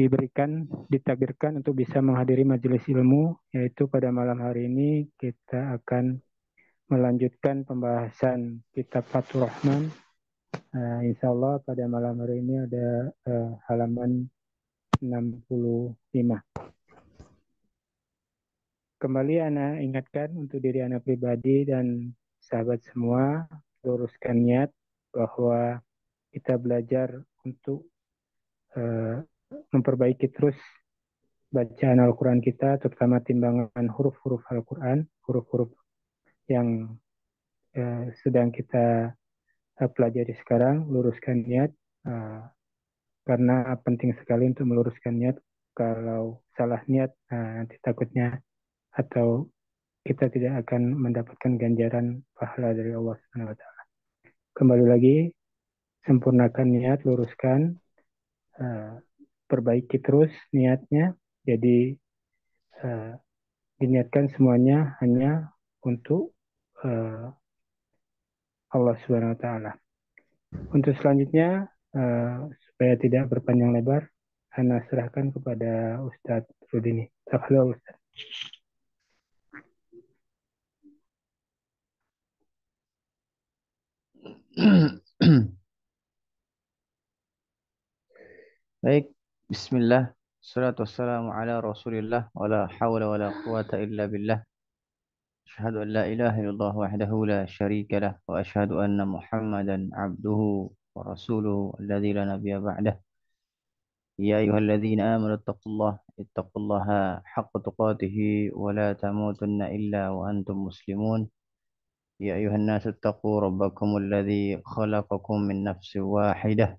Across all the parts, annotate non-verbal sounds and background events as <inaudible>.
diberikan, ditakdirkan untuk bisa menghadiri majelis ilmu, yaitu pada malam hari ini kita akan melanjutkan pembahasan kitab Fathur Rahman. Uh, insya Allah pada malam hari ini ada uh, halaman 65. Kembali Ana ingatkan untuk diri Ana pribadi dan sahabat semua, luruskan niat bahwa kita belajar untuk eh, memperbaiki terus bacaan Al-Quran kita, terutama timbangan huruf-huruf Al-Quran, huruf-huruf yang eh, sedang kita eh, pelajari sekarang, luruskan niat, eh, karena penting sekali untuk meluruskan niat. Kalau salah niat, eh, nanti takutnya atau kita tidak akan mendapatkan ganjaran pahala dari Allah SWT. Kembali lagi sempurnakan niat, luruskan eh, perbaiki terus niatnya jadi uh, diniatkan semuanya hanya untuk uh, Allah Subhanahu wa taala. Untuk selanjutnya uh, supaya tidak berpanjang lebar, Ana serahkan kepada Ustadz Rudini. Tafadhol Ustadz. <clears throat> Baik, بسم الله الصلاة والسلام على رسول الله ولا حول ولا قوة إلا بالله أشهد أن لا إله إلا الله وحده لا شريك له وأشهد أن محمدا عبده ورسوله الذي لا نبي بعده يا أيها الذين آمنوا اتقوا الله اتقوا الله حق تقاته ولا تموتن إلا وأنتم مسلمون يا أيها الناس اتقوا ربكم الذي خلقكم من نفس واحدة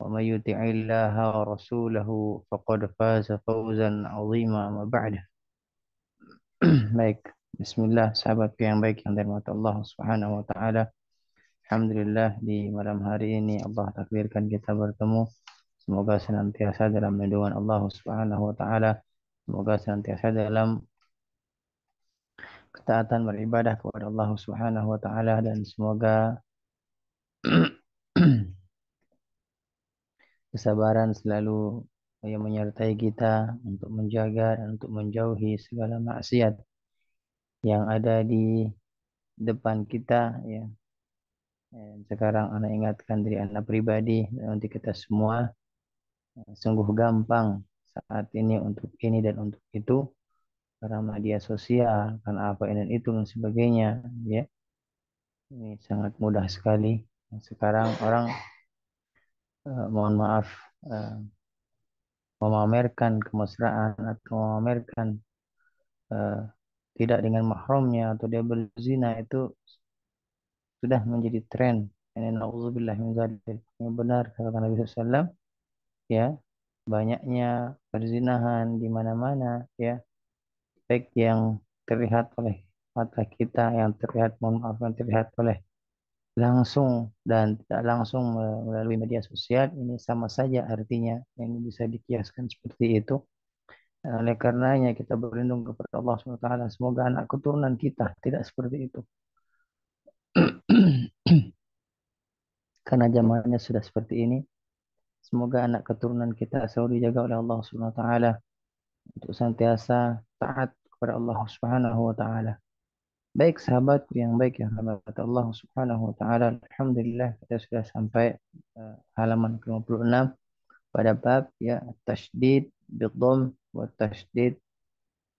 ومن يطع الله ورسوله فقد فاز فوزا عظيما ما بعد baik Bismillah sahabat yang baik yang dirahmati Allah subhanahu wa ta'ala Alhamdulillah di malam hari ini Allah takdirkan kita bertemu Semoga senantiasa dalam lindungan Allah subhanahu wa ta'ala Semoga senantiasa dalam ketaatan beribadah kepada Allah subhanahu wa ta'ala Dan semoga <clears throat> <clears throat> kesabaran selalu yang menyertai kita untuk menjaga dan untuk menjauhi segala maksiat yang ada di depan kita ya. Dan sekarang anak ingatkan diri anak pribadi dan untuk kita semua eh, sungguh gampang saat ini untuk ini dan untuk itu karena media sosial karena apa ini dan itu dan sebagainya ya ini sangat mudah sekali sekarang orang uh, mohon maaf uh, memamerkan kemesraan atau memamerkan uh, tidak dengan mahramnya atau dia berzina itu sudah menjadi tren. Ini nauzubillah min Yang benar kata Nabi SAW, ya, banyaknya perzinahan di mana-mana, ya. Baik yang terlihat oleh mata kita, yang terlihat mohon maaf yang terlihat oleh langsung dan tidak langsung melalui media sosial ini sama saja artinya yang bisa dikiaskan seperti itu eh, oleh karenanya kita berlindung kepada Allah SWT semoga anak keturunan kita tidak seperti itu <clears throat> karena zamannya sudah seperti ini semoga anak keturunan kita selalu dijaga oleh Allah SWT untuk sentiasa taat kepada Allah Subhanahu wa taala Baik sahabat yang baik ya sahabat Allah Subhanahu wa taala. Alhamdulillah kita sudah sampai uh, halaman ke-56 pada bab ya tasydid bidham wa tasydid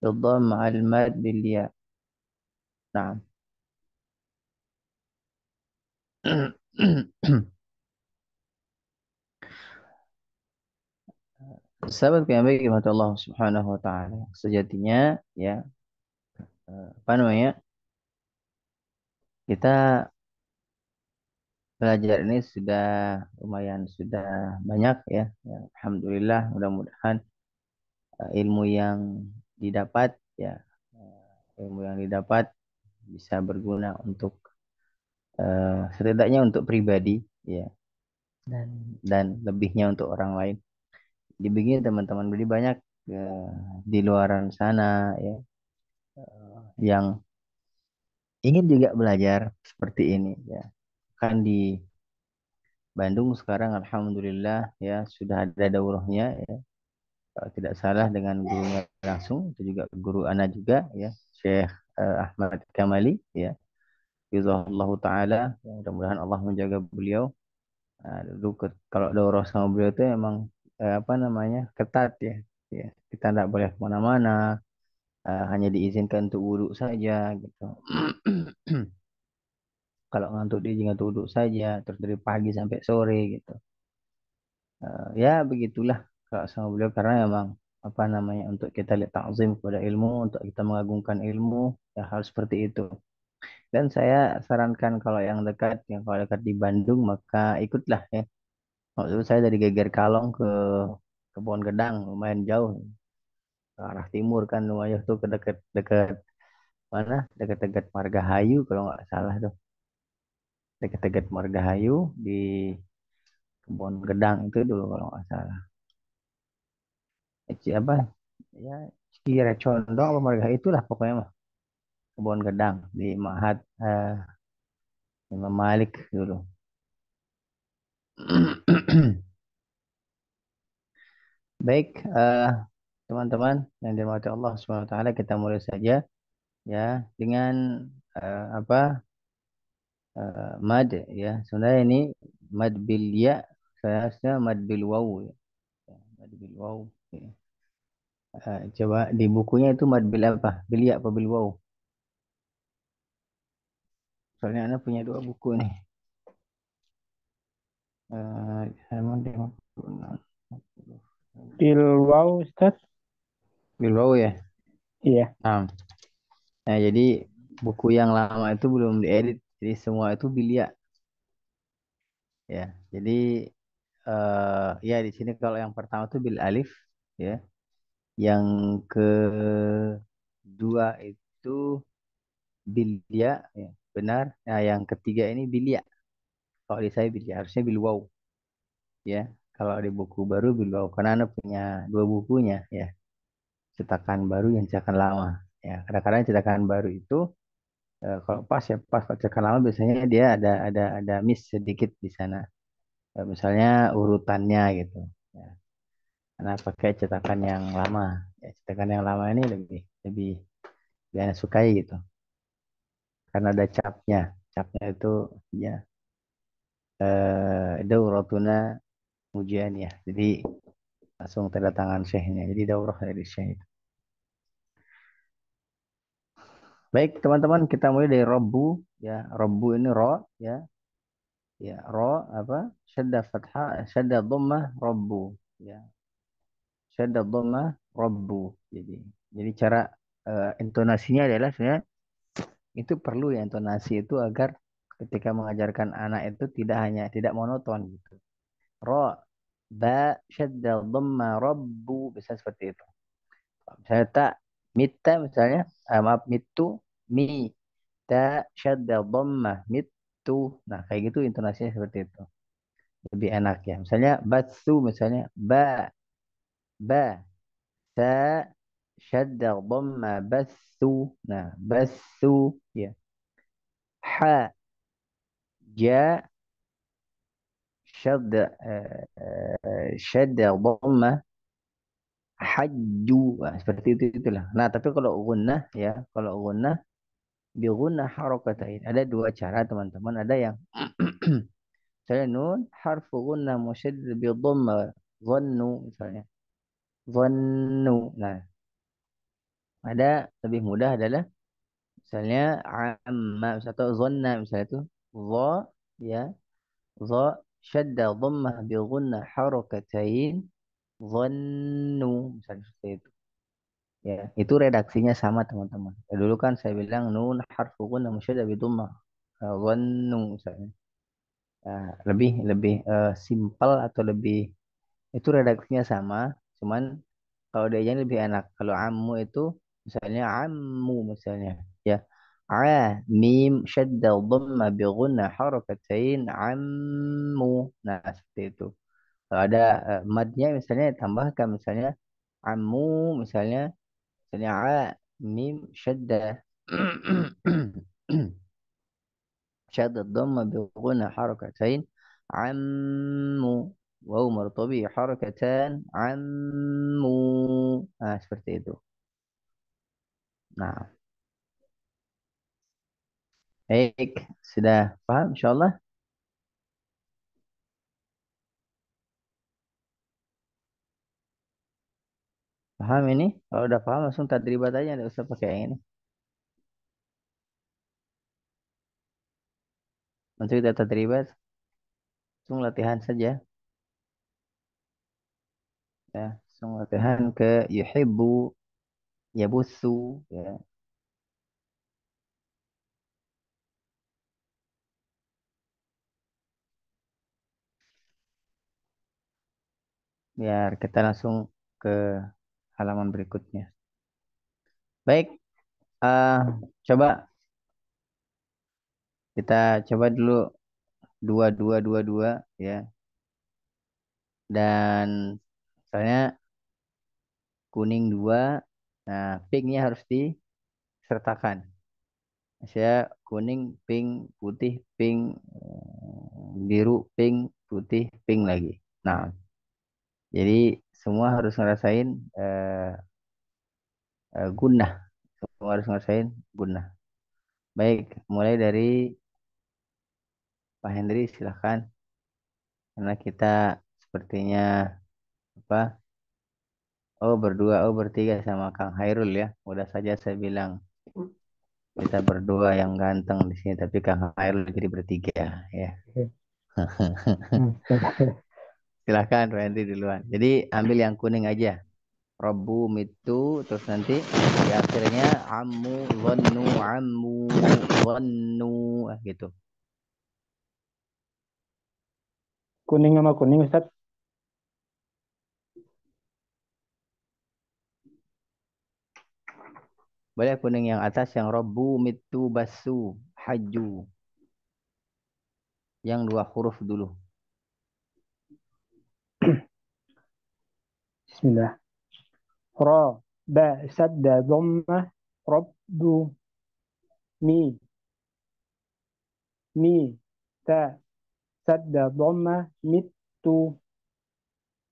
bidham ma'al mad bil ya'. Nah. <clears throat> sahabat yang baik ya Allah Subhanahu wa taala. Sejatinya ya eh, apa namanya? Kita belajar ini sudah lumayan sudah banyak ya. ya Alhamdulillah mudah-mudahan uh, ilmu yang didapat ya uh, ilmu yang didapat bisa berguna untuk uh, setidaknya untuk pribadi ya dan dan lebihnya untuk orang lain. Jadi begini teman-teman, beli banyak uh, di luaran sana ya uh, yang ingin juga belajar seperti ini ya kan di Bandung sekarang alhamdulillah ya sudah ada daurahnya ya kalau tidak salah dengan gurunya langsung itu juga guru ana juga ya Syekh uh, eh, Ahmad Kamali ya Bismillahirrahmanirrahim. taala ya, mudah-mudahan Allah menjaga beliau nah, dulu ke, kalau daurah sama beliau itu emang eh, apa namanya ketat ya ya kita tidak boleh kemana-mana uh, hanya diizinkan untuk duduk saja gitu. <clears throat> Kalau ngantuk dia jangan duduk saja terus dari pagi sampai sore gitu. Uh, ya begitulah kalau sama beliau karena memang apa namanya untuk kita lihat takzim kepada ilmu, untuk kita mengagungkan ilmu ya hal seperti itu. Dan saya sarankan kalau yang dekat, yang kalau dekat di Bandung maka ikutlah ya. Waktu saya dari Geger Kalong ke Kebon Gedang lumayan jauh ke arah timur kan lumayan tuh ke dekat dekat mana dekat-dekat Margahayu kalau nggak salah tuh dekat-dekat Margahayu di kebun gedang itu dulu kalau nggak salah Siapa? apa ya si Condong apa Margahayu itulah pokoknya mah kebun gedang di Mahat eh, Imam Malik dulu <clears throat> baik eh, teman-teman yang dirahmati Allah Subhanahu wa taala, kita mulai saja ya dengan uh, apa? Uh, mad ya. Sebenarnya ini mad bil ya, seharusnya mad bil waw. Ya. ya. Mad bil waw. Ya. Uh, coba di bukunya itu mad bil apa? Bil ya apa bil waw? Soalnya anda punya dua buku nih. Uh, Bil waw Ustaz? Bilbao ya? Iya. Nah, nah jadi buku yang lama itu belum diedit. Jadi semua itu bilia. Ya, jadi uh, ya di sini kalau yang pertama itu bil alif ya. Yang kedua itu bilia ya, benar. Nah, yang ketiga ini bilia. Kalau di saya bilia harusnya bil wow. Ya, kalau di buku baru bil wow karena Anda punya dua bukunya ya cetakan baru yang cetakan lama. Ya, kadang-kadang cetakan baru itu uh, kalau pas ya pas cetakan lama biasanya dia ada ada ada miss sedikit di sana. Uh, misalnya urutannya gitu. Ya. Karena pakai cetakan yang lama. Ya, cetakan yang lama ini lebih lebih biasanya sukai gitu. Karena ada capnya. Capnya itu ya eh, ada urutuna ujian ya. Jadi langsung tanda tangan syekhnya jadi daurah dari syekh itu Baik teman-teman kita mulai dari Robbu ya robu ini ro ya ya ro apa syadda fathah syadda dhammah Robbu ya syadda dhammah Robbu jadi jadi cara uh, intonasinya adalah sebenarnya itu perlu ya intonasi itu agar ketika mengajarkan anak itu tidak hanya tidak monoton gitu ro ba syadda dhamma rabbu bisa seperti itu misalnya ta mita misalnya eh, maaf mitu mi ta syadda dhamma mitu nah kayak gitu intonasinya seperti itu lebih enak ya misalnya batsu misalnya ba ba ta syadda dhamma batsu nah batsu ya ha ja شد شد dhamma hajju seperti itu itulah. Nah, tapi kalau gunnah ya, kalau gunnah bi gunnah Ada dua cara teman-teman, ada yang <clears throat> misalnya nun harf gunnah musyad bi dhamma dhannu misalnya. Dhannu. Nah, ada lebih mudah adalah misalnya amma atau zanna misalnya itu dha ya dha شد ضمه بغن حركتين ظنوا dhannu misalnya seperti itu ya itu redaksinya sama teman-teman ya, dulu kan saya bilang nun harfu ghunna musyadda bi dhammah ya, ظنوا misalnya ya, lebih lebih uh, simpel atau lebih itu redaksinya sama cuman kalau dia lebih enak kalau ammu itu misalnya ammu misalnya ع م شد وضم بغنى <clears throat> حركتين عمو نعم itu ada madnya misalnya tambahkan misalnya عمو misalnya misalnya ع م شدة شدة الضم بغنى حركتين عمو وهو مرتبي حركتان عمو آه، نعم itu نعم Baik, sudah paham insyaallah? Paham ini? Kalau udah paham langsung tadribat aja, nggak usah pakai ini. Untuk kita tadribat, langsung latihan saja. Ya, langsung latihan ke yuhibbu, yabussu, ya. biar kita langsung ke halaman berikutnya. Baik, uh, coba kita coba dulu dua dua dua dua ya. Dan misalnya kuning dua, nah pinknya harus disertakan. Saya kuning, pink, putih, pink, eh, biru, pink, putih, pink lagi. Nah, jadi semua harus ngerasain eh, eh, guna, Semua harus ngerasain guna. Baik, mulai dari Pak Hendri silahkan. Karena kita sepertinya apa? Oh berdua, oh bertiga sama Kang Hairul ya. Udah saja saya bilang kita berdua yang ganteng di sini, tapi Kang Hairul jadi bertiga ya. Hmm. <laughs> Hmm. Silahkan Randy di duluan. Jadi ambil yang kuning aja. robu mitu terus nanti di akhirnya amu wanu amu wanu ah, gitu. Kuning sama kuning Ustaz. Boleh kuning yang atas yang robu mitu basu haju. Yang dua huruf dulu. Bismillah. Ra, ba, doma dhamma, rabdu, mi. Mi, ta, sadda, dhamma, mittu.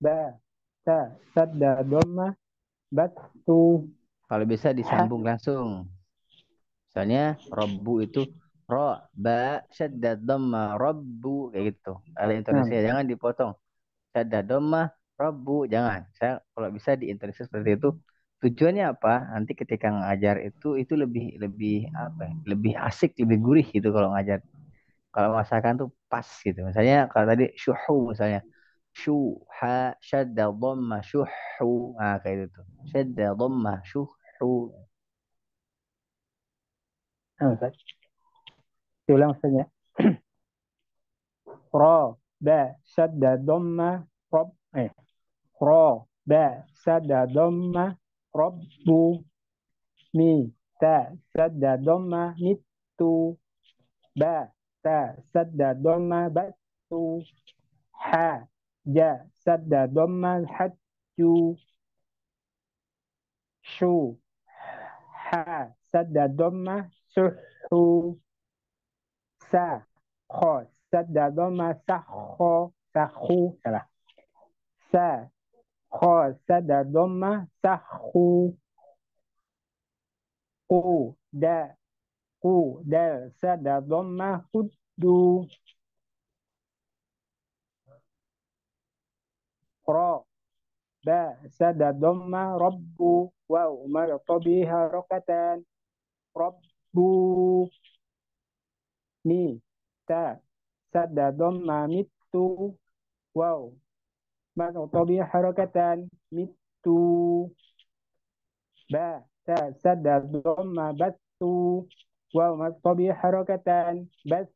Ba, ta, seda doma batu. Kalau bisa disambung langsung. Soalnya robbu itu ro, ba, sadda, dhamma, robbu. Kayak gitu. Ada intonasi, nah. jangan dipotong. Sadda, doma Rabu jangan saya kalau bisa di seperti itu tujuannya apa nanti ketika ngajar itu itu lebih lebih apa ya? lebih asik lebih gurih gitu kalau ngajar kalau masakan tuh pas gitu misalnya kalau tadi syuhu misalnya syuha syadda dhamma syuhu nah kayak gitu syadda dhamma syuhu nah, Ustaz. diulang maksudnya? ra ba syadda dhamma rob eh را با سد ضم رب مي تا سد ضم مت با تا سد ضم بت ح جا سد ضم الحج شو ح سد ضم سح س خ سد ضم سخ سخو س khasada dhamma sahu ku da ku da sada dhamma huddu ra ba sada dhamma rabbu wa umar tabiha rakatan rabbu mi ta sada dhamma mittu wow ما تطبيع حركة مت با تا سد ضم بث واو ما تطبيع حركة بث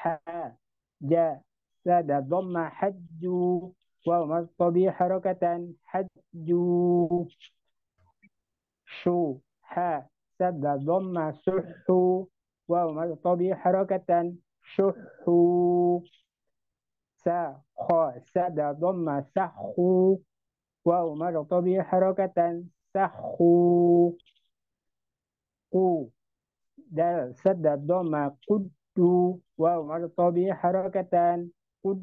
ح جا سد ضم حج واو ما حركة حج شو ح سد ضم سح واو ما تطبيع حركة شح سا خا سد ضم سخو واو مرت به حركة سخو قو دال سد ضم قد واو مرت به حركة قد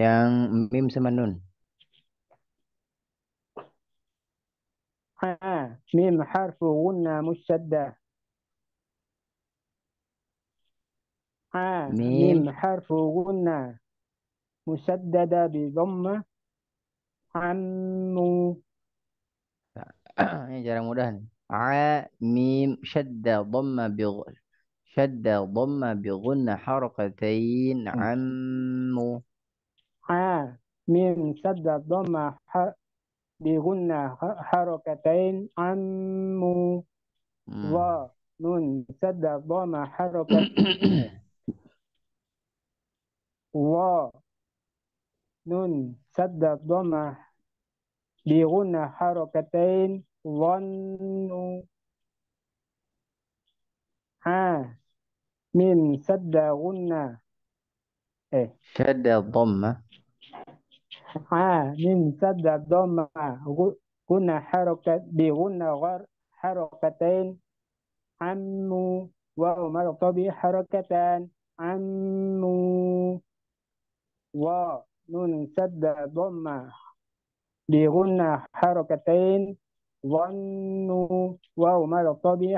Yang mim sama nun. آه ميم حرف غنى مشدة ع ميم ميم حرف غنى مسددة بضمة عمو يا جرى mudah nih ع ميم شد ضم بغ شد ضم بغن حرقتين عمو ع ميم شد ضم ح... بغن ح- حركتين عمو و نون شد ضم حركة <clears throat> wa nun sadda dhammah bi guna harokatain wannu ha min sadda guna eh sadda dhammah ha min sadda dhammah guna harokat bi guna ghar harokatain ammu wa martabi harokatan ammu و نون سد dhamma لغنى حركتين harakatain dhannu wa marata bi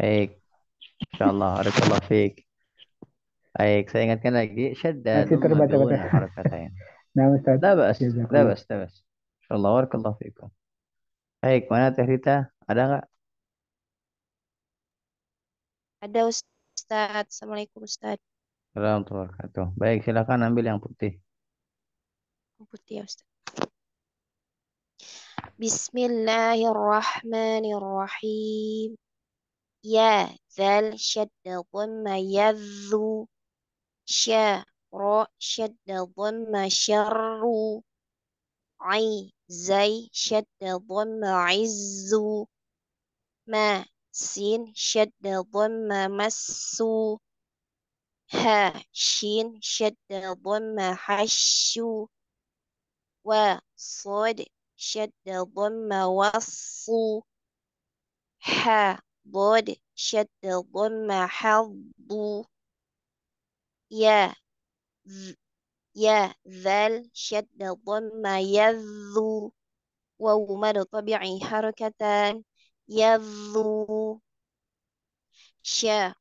Baik. Insyaallah barakallahu fiik. Baik, saya ingatkan lagi syadda Masih terbaca baca. Nah, Ustaz. Tidak bas, tidak bas, tidak bas. Insyaallah barakallahu fiikum. Baik, mana Teh Rita? Ada enggak? Ada Ustaz. Ustaz. Assalamualaikum Ustadz. Warahmatullahi wabarakatuh. Baik, silakan ambil yang putih. Putih ya Ustadz. Bismillahirrahmanirrahim. Ya zal syadda dhamma yadhu sya ra syadda dhamma syarru ai zai syadda dhamma izzu ma سين شد ضم مسو ها شين شد ضم حشو وصاد شد ضم وصو ح ضاد شد ضم حظو يا يا ذل شد ضم يذو وو مر طبيعي حركتان يذو شر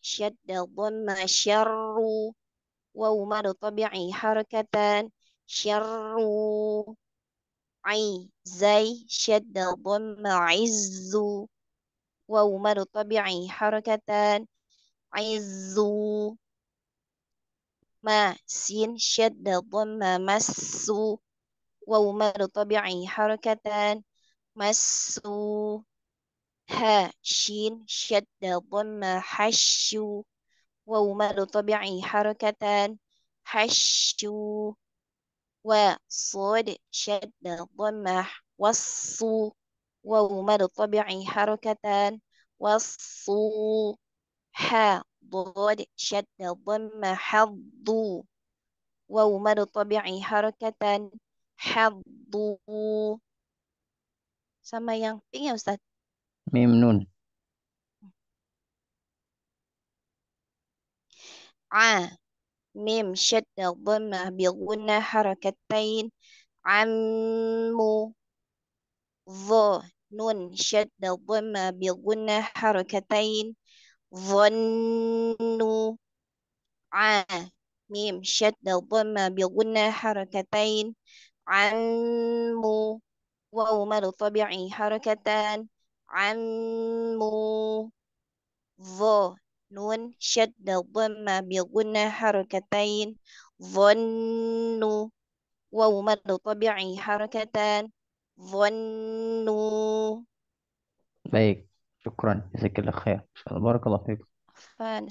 شد الضم شر واو مد طبيعي حركة شر عي زي شد الضم عز واو مد طبيعي حركة عز ما سين شد الضم مس واو مد طبيعي حركة مس ها شين شد ضم حشو واو مد طبيعي حركة حشو وصاد شد ضم وصو واو مد طبيعي حركة وصو ح ضاد شد ضم حضو واو مد طبيعي حركة حضو سما yang إيه pink ya Ustaz ميم نون ع ميم شد الضمة بغنى حركتين عمو ظ نون شد الضمة بغنى حركتين ظنوا ع ميم شد الضمة بغنى حركتين عمو واو مد طبيعي حركتان anmu vo nun syadda dhamma bi gunna harakatain vonnu wa mad tabi'i harakatan vonnu baik syukran jazakallah khair barakallahu fiik Afan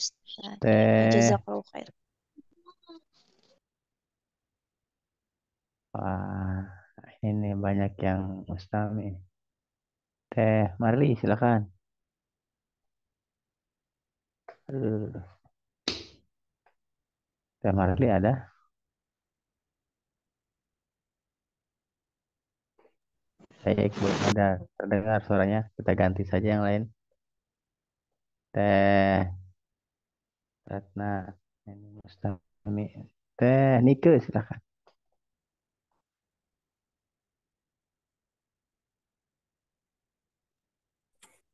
jazakallahu khair Wah, ini banyak yang Mustami. Teh Marli, silakan. Teh Marli ada? saya ikut ada terdengar suaranya. Kita ganti saja yang lain. Teh Ratna, ini Mustami. Teh Nike, silakan.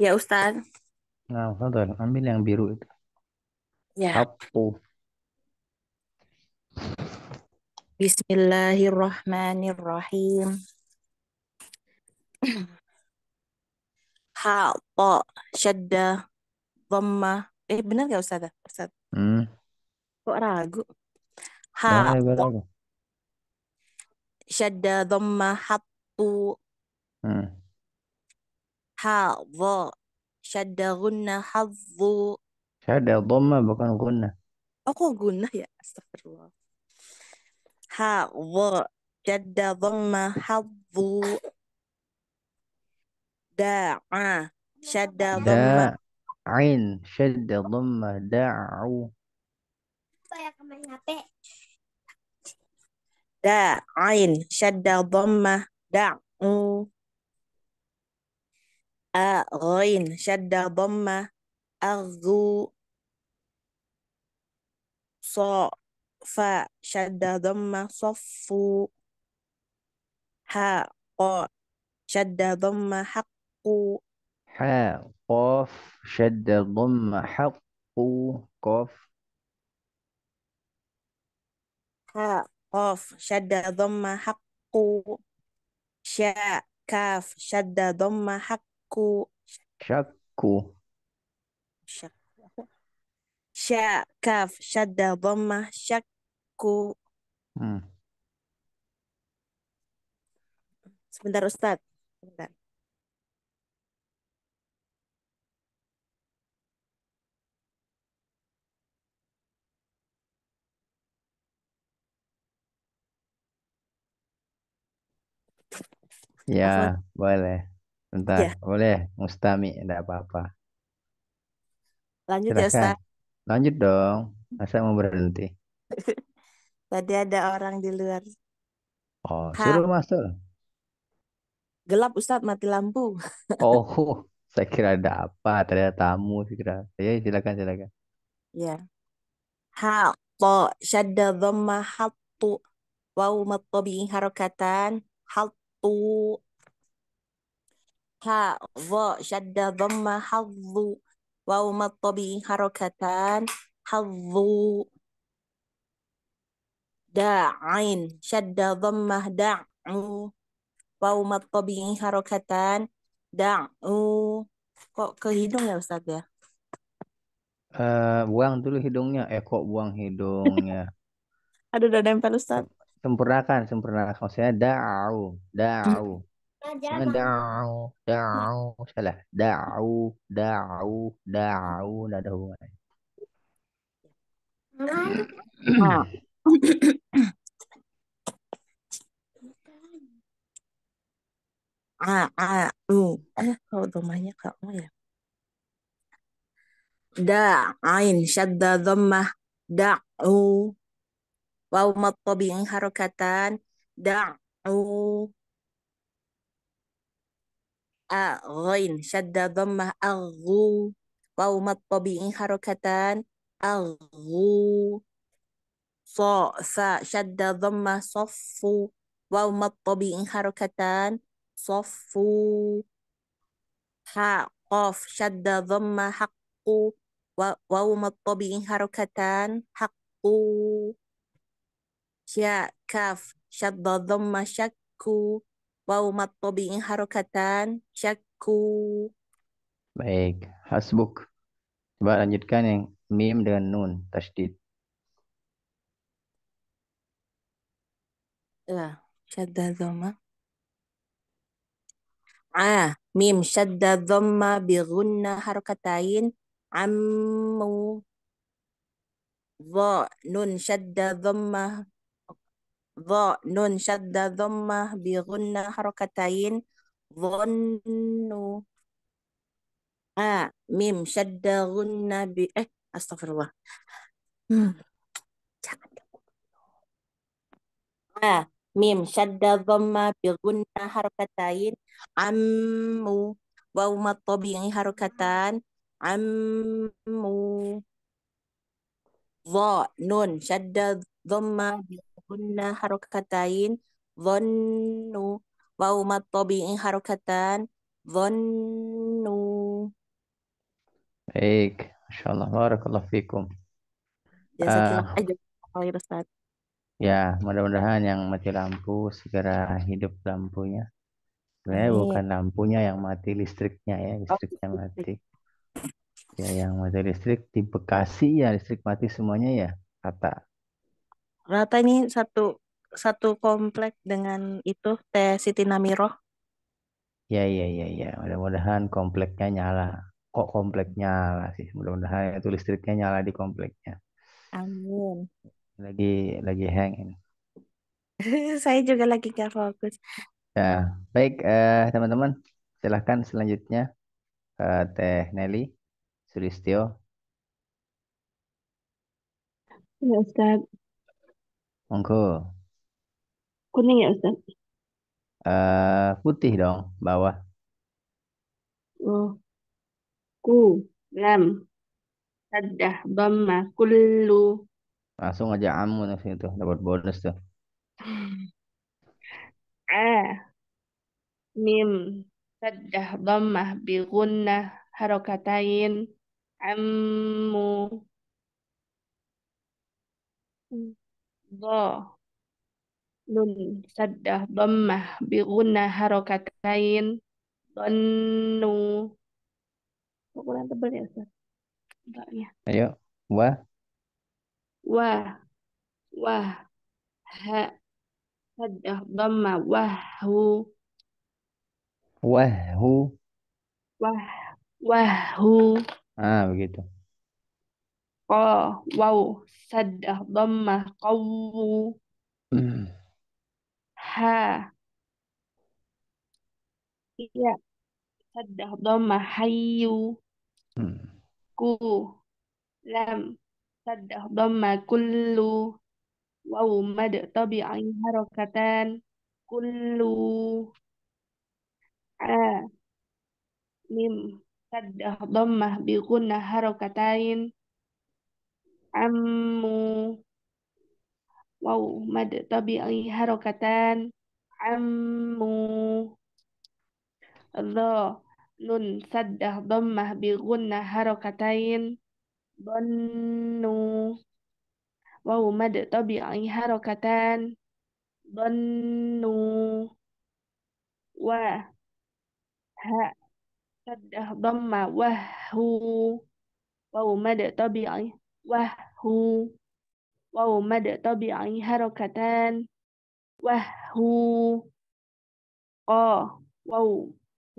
Ya, Ustaz. Nah, fadol, ambil yang biru itu. Ya. Hapu. Bismillahirrahmanirrahim. <clears throat> ha po syadda dhamma eh benar gak ustaz ustaz hmm. kok ragu ha po syadda dhamma hattu hmm. حاض شد غنة حظ شهادة ضمة bukan guna. aku guna ya astagfirullah حاض شد ضمة حظ داع شد ضمة عين شد ضمة داعو عين شد ضمة داعو أ غين شدة ضمة أغو ص ف شدة ضمة صفو حاء ق شدة ضمة حق ح قاف شدة ضمة حق قاف حاء قاف شدة ضمة حق شاء كاف شدة ضمة حق Syaku. Syaku. Syakaf. Syadda dhamma Syaku. Hmm. Sebentar Ustaz. Sebentar. Ya, boleh. Bentar, Ya, boleh. Mustami, enggak apa-apa. lanjut ya Silakan. Ustaz. Lanjut dong. Masa mau berhenti? <laughs> Tadi ada orang di luar. Oh, Ha, suruh masuk. gelap Ustaz, mati lampu. <laughs> Oh, saya kira ada apa. Tadi ada tamu, saya kira. Ya, ya silakan, silakan. Ya. Ha, to, syadda dhamma hattu. Waw matobi harakatan. Hattu ha wa shadda dhamma hadhu wa umat tabi harakatan da da'ain shadda dhamma da'u wa umat tabi harakatan da'u kok ke hidung ya Ustaz ya Uh, buang dulu hidungnya. Eh kok buang hidungnya? <laughs> Aduh udah nempel Ustaz. Sempurnakan, sempurnakan. Maksudnya da'au, da'au. Ah, ah, da'u, da'u, salah. Da'u, da'u, da'u, tidak ada hubungannya. Enggak. Ah, a a u uh. eh kalau domahnya kamu ya da ain syadda dhammah da'u waw matabi'in harokatan da'u A' rain shadda' dhamma' a' ru wawumak bobi'i harokatan a' ru so sa shadda' dhamma' sofu wawumak bobi'i harokatan sofu ha' of shadda' dhamma' hakku wawumak bobi'i harokatan hakku cia' kaf shadda' dhamma' shaku wa umat tabi'in harokatan syakku. Baik, hasbuk. Coba lanjutkan yang mim dengan nun tasdid. Lah, ya, syadda dhamma. ah mim syadda dhamma bi gunna harokatain ammu wa nun syadda dhamma dha nun shadda dhamma bi gunna harakatain dhannu a mim shadda gunna bi eh astaghfirullah hmm. a mim shadda dhamma bi gunna harakatain ammu wa umat tabi'i harakatan ammu dha nun shadda dhamma bi kunna harokatain dhannu wa umat tabi'in harokatan dhannu baik masyaallah barakallahu fikum uh, ya mudah-mudahan yang mati lampu segera hidup lampunya sebenarnya bukan lampunya yang mati listriknya ya listriknya oh, mati ya yang mati listrik di Bekasi ya listrik mati semuanya ya kata rata ini satu satu komplek dengan itu teh Siti Namiro. Ya ya ya ya. Mudah-mudahan kompleknya nyala. Kok kompleknya nyala sih? Mudah-mudahan itu listriknya nyala di kompleknya. Amin. Lagi lagi hang <laughs> Saya juga lagi nggak fokus. Ya, baik eh, teman-teman. Silahkan selanjutnya eh, Teh Nelly Sulistio. Ya Ustaz, Monggo. Kuning ya Ustaz? Uh, putih dong, bawah. Oh. Ku, lam, sadah, bama kullu. Langsung aja amun langsung itu, dapat bonus tuh. <laughs> A, mim, sadah, bama bi harokatain, ammu. ضاء nun saddah dhammah bi ghunnah harakatain dhannu kok kurang tebal ya Ustaz enggaknya ayo wa wa wa ha saddah dhammah wahhu wahhu wah wahhu ah begitu wow sadah dhammah kau hmm. ha iya sadah dhamma hayyu hmm. ku lam sadah dhamma kullu waw mad tabi'i harakatan kullu a mim sadah dhamma bi gunna harakatain ammu wow mad tabi'i harokatan ammu dha nun saddah dhammah bi gunna harakatain dhannu wow mad tabi'i harakatan dhannu wa ha saddah dhamma wahu wow mad tabi'i wahhu waw mad tabi'i harakatan wahhu qa waw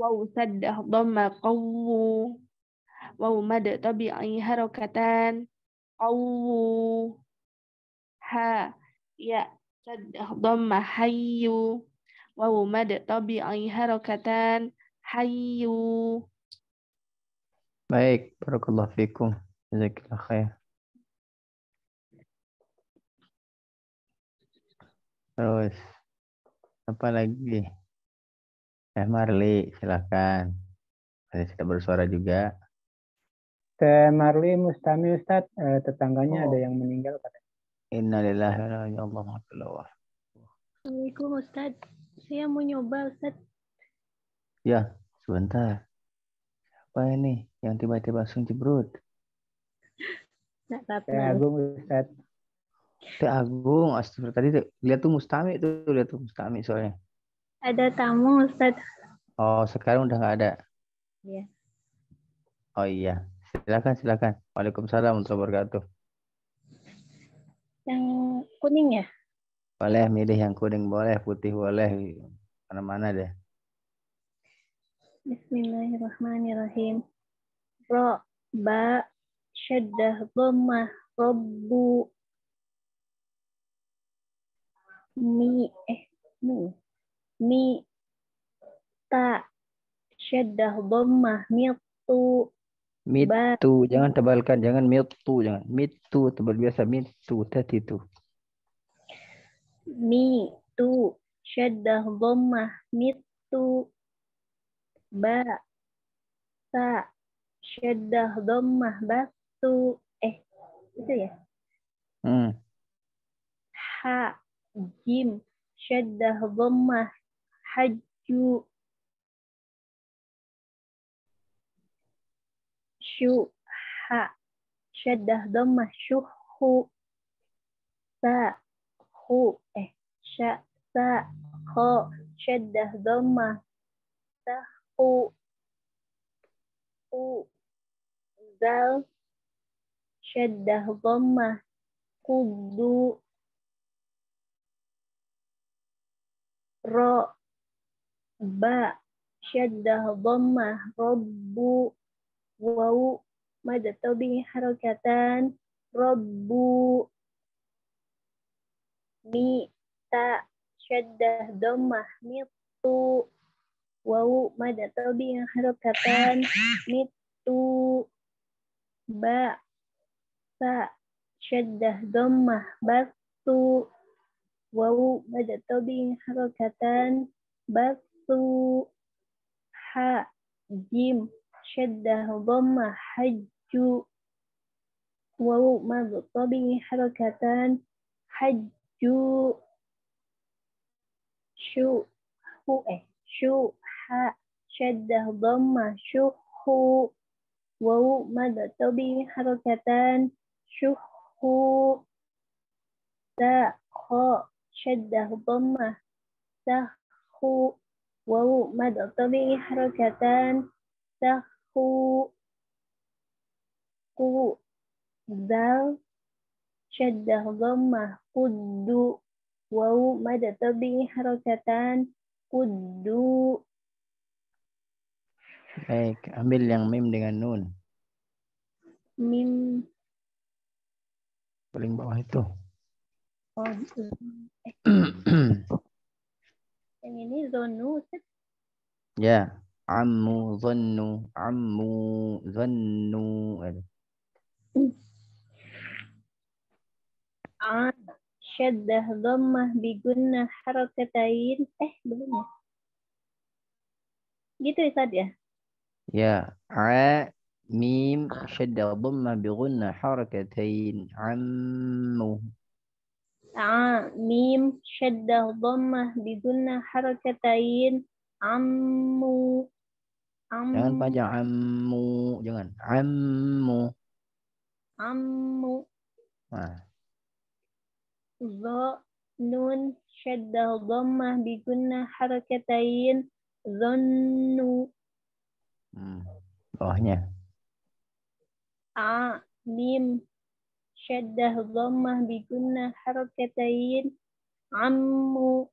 waw saddah dhamma qawu waw mad tabi'i harakatan qawu ha ya saddah dhamma hayyu waw mad tabi'i harakatan hayyu baik barakallahu fikum jazakallahu khair Terus apa lagi? Eh Marli, silakan. Saya sudah bersuara juga. Teh Marli Mustami Ustad, eh, tetangganya oh. ada yang meninggal katanya. Innalillahi wa inna ilaihi Assalamualaikum Ustad. Saya mau nyoba Ustad. Ya, sebentar. Siapa ini yang tiba-tiba langsung jebrut? Nah, tapi... Ya, Agung Ustad. Teh Agung, astagfirullah. Tadi lihat tuh Mustami tuh, lihat tuh Mustami soalnya. Ada tamu, Ustaz. Oh, sekarang udah nggak ada. Iya. Oh iya. Silakan, silakan. Waalaikumsalam warahmatullahi wabarakatuh. Yang kuning ya? Boleh milih yang kuning boleh, putih boleh, mana-mana deh. Bismillahirrahmanirrahim. Ro ba syaddah dhammah rabbu mi eh mi mi ta syaddah dhammah mitu mitu jangan tebalkan jangan mitu jangan mitu tebal biasa mitu tadi itu mi tu syaddah dhammah mitu ba ta syaddah dhammah batu eh itu ya hmm. ha جيم شده ضمه حج شو ح شده ضمه شخ سا خو شا سا خا شده ضمه سخو قو زل شده ضمه قدو ro ba syaddah dhammah robu wau mad tabi'i harakatan rabbu mi ta syaddah dhammah mitu wau mad tabi'i harakatan mitu ba sa syaddah dhammah batu واو واجتبي حركتان بث ح جيم شده ضم حج واو مضطبي حركتان حج شو هو شو ح شده ضم شح واو مضطبي حركتان شح تا خ syaddah dhammah sahu wawu mad tabi'i harakatan sahu ku dal syaddah dhammah kudu wawu mad tabi'i harakatan kuddu Baik, ambil yang mim dengan nun. Mim. Paling bawah itu. يعني ظنوا يا عمو ظنوا عمو ظنوا عن شده ضمه بقلنا حركتين eh belum gitu ya Ustaz ya ya a mim shadda dhamma bi gunna harakatayn ammu ميم شدة ضمة بدون حركتين عمو عمو jangan panjang عمو jangan عمو عمو nah نون شدة ضمة بدون حركتين ظنو hmm. bawahnya a mim syaddah dhammah bi gunnah harakatain ammu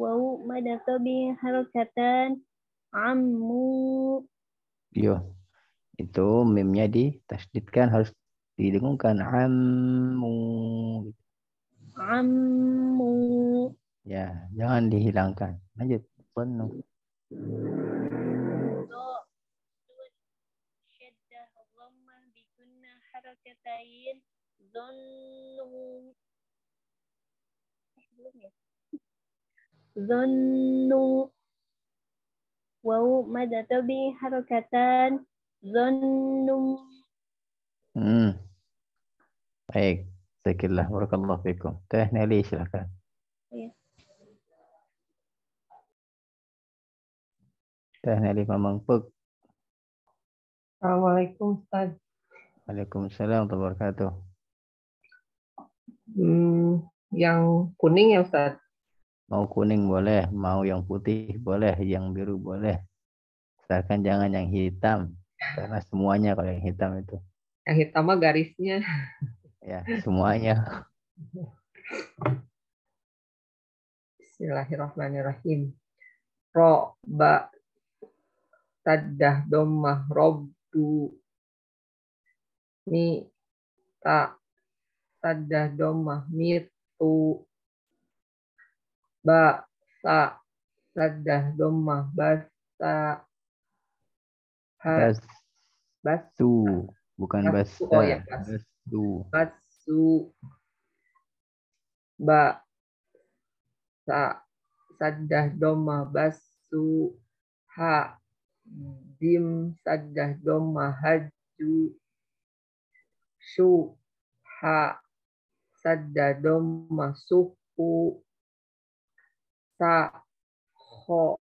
wau madaka bi harakatan ammu yo itu mimnya ditasdidkan harus didengungkan ammu ammu ya jangan dihilangkan lanjut penuh syaddah dhammah zonnu eh, belum ya. Zannu wau harakatan Hmm. Baik. Zakillah. Barakallahu fikum. teh Ali silahkan. Ya. teh Tehni Mamang puk Assalamualaikum Ustaz. Waalaikumsalam warahmatullahi wabarakatuh. Hmm, yang kuning ya Ustaz? Mau kuning boleh, mau yang putih boleh, yang biru boleh. Asalkan jangan yang hitam, karena semuanya kalau yang hitam itu. Yang hitam mah garisnya. Ya, semuanya. Bismillahirrahmanirrahim. Roba tadah domah robbu ni ta sadah domah mitu ba sa sadah domah basa has basu bukan basu oh ya basu basu ba sa sadah domah basu ha dim sadah domah haju su ha sadadom masuku sa ho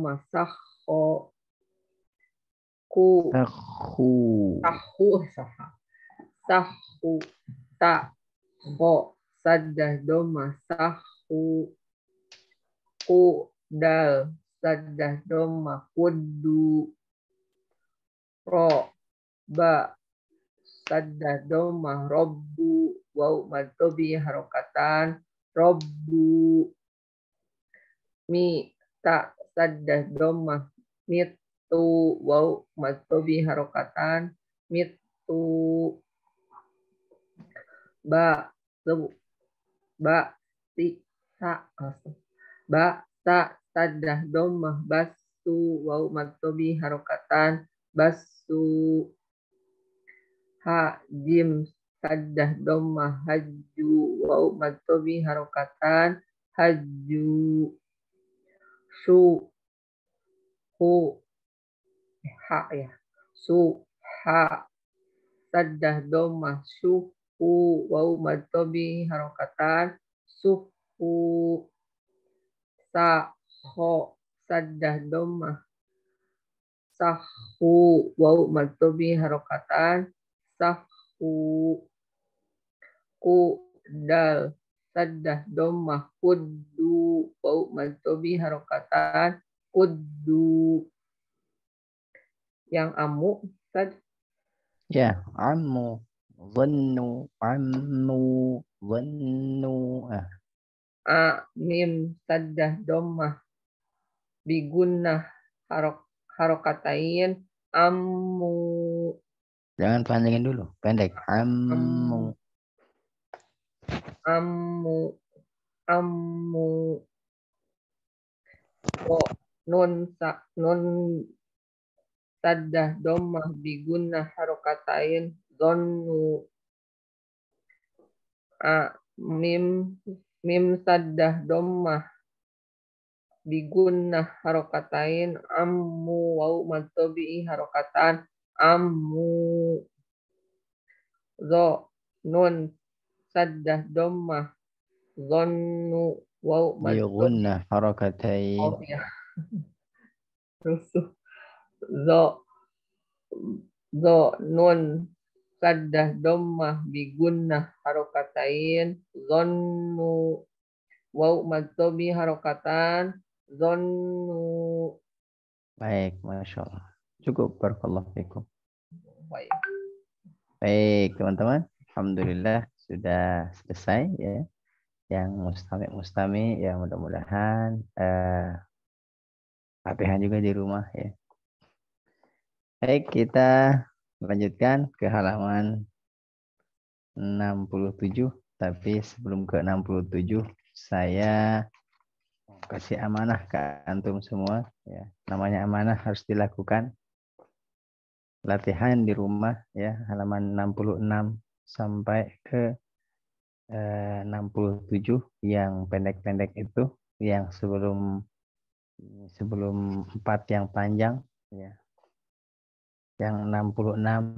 masak ho ku sahu sahu saha sahu ta ho masak masahu ku dal sadadom makudu ro ba sadadom robbu wau matobi harokatan robu mi ta tada doma mitu wau matobi harokatan mitu ba lebu ba ti ta ah, ba ta sadah domma basu wau matobi harokatan basu ha jim kaddah doma haju wa'u matobi harokatan haju su hu ha ya su ha saddah doma su hu matobi harokatan su hu sa ho sadah doma sahu wau matobi harokatan sahu ku dal saddah domah kudu bau mantobi harokatan kudu yang amu sad ya amu wenu amu wenu ah a mim saddah domah biguna harok harokatain amu jangan panjangin dulu pendek amu, amu amu amu ko non sa non saddah domah biguna harokatain donu a mim mim saddah domah biguna harokatain amu wau matobi harokatan amu zo non saddah dhammah dhannu wau yughunna harakatai oh, iya. <laughs> zo zo nun saddah dhammah bigunnah harakatain zonu wau matobi harakatan zonu baik masya Allah cukup barakallahu fikum baik baik teman-teman alhamdulillah sudah selesai ya. Yang mustami mustami ya mudah-mudahan eh, latihan juga di rumah ya. Baik, kita lanjutkan ke halaman 67 tapi sebelum ke 67 saya kasih amanah ke antum semua ya. Namanya amanah harus dilakukan latihan di rumah ya halaman 66 sampai ke 67 eh, yang pendek-pendek itu yang sebelum sebelum 4 yang panjang ya. Yang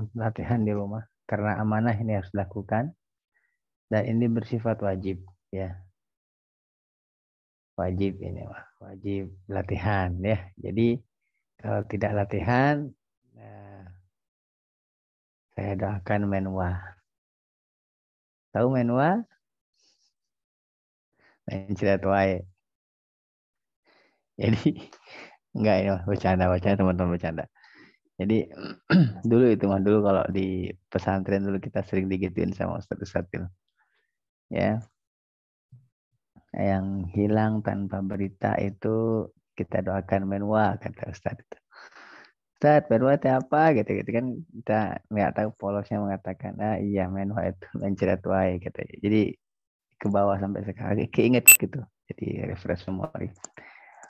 66 latihan di rumah karena amanah ini harus dilakukan dan ini bersifat wajib ya. Wajib ini wajib latihan ya. Jadi kalau tidak latihan eh, saya doakan manual Tahu manual? main cerita wae. Jadi <laughs> enggak ini mah bercanda bercanda teman-teman bercanda. Jadi <clears throat> dulu itu mah dulu kalau di pesantren dulu kita sering digituin sama ustadz ustadz gitu. Ya. Yang hilang tanpa berita itu kita doakan menwa kata ustadz itu. Ustadz baru ada ya apa gitu gitu kan kita nggak tahu polosnya mengatakan ah iya men itu mencret wae gitu jadi ke bawah sampai sekarang eh, keinget gitu jadi refresh memori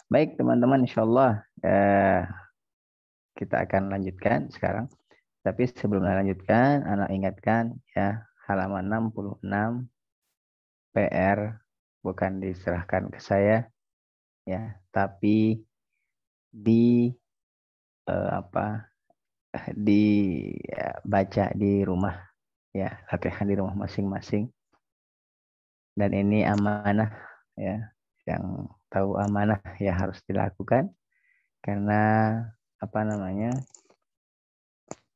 baik teman-teman insyaallah eh, kita akan lanjutkan sekarang tapi sebelum lanjutkan anak ingatkan ya halaman 66 PR bukan diserahkan ke saya ya tapi di uh, apa dibaca ya, di rumah ya latihan di rumah masing-masing dan ini amanah ya yang tahu amanah ya harus dilakukan karena apa namanya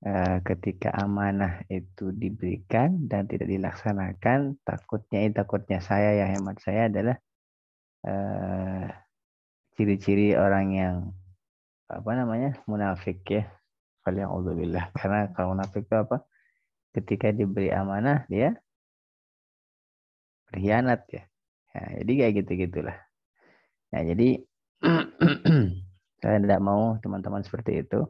eh, ketika amanah itu diberikan dan tidak dilaksanakan takutnya itu eh, takutnya saya ya hemat saya adalah ciri-ciri eh, ciri -ciri orang yang apa namanya munafik ya alhamdulillah karena kalau munafik itu apa ketika diberi amanah dia berkhianat ya, ya jadi kayak gitu gitulah nah jadi <clears throat> saya tidak mau teman-teman seperti itu